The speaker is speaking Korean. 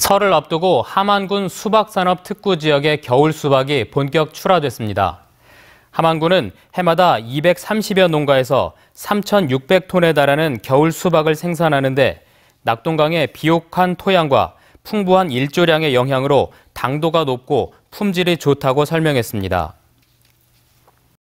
설을 앞두고 함안군 수박산업 특구지역의 겨울 수박이 본격 출하됐습니다. 함안군은 해마다 230여 농가에서 3,600톤에 달하는 겨울 수박을 생산하는데 낙동강의 비옥한 토양과 풍부한 일조량의 영향으로 당도가 높고 품질이 좋다고 설명했습니다.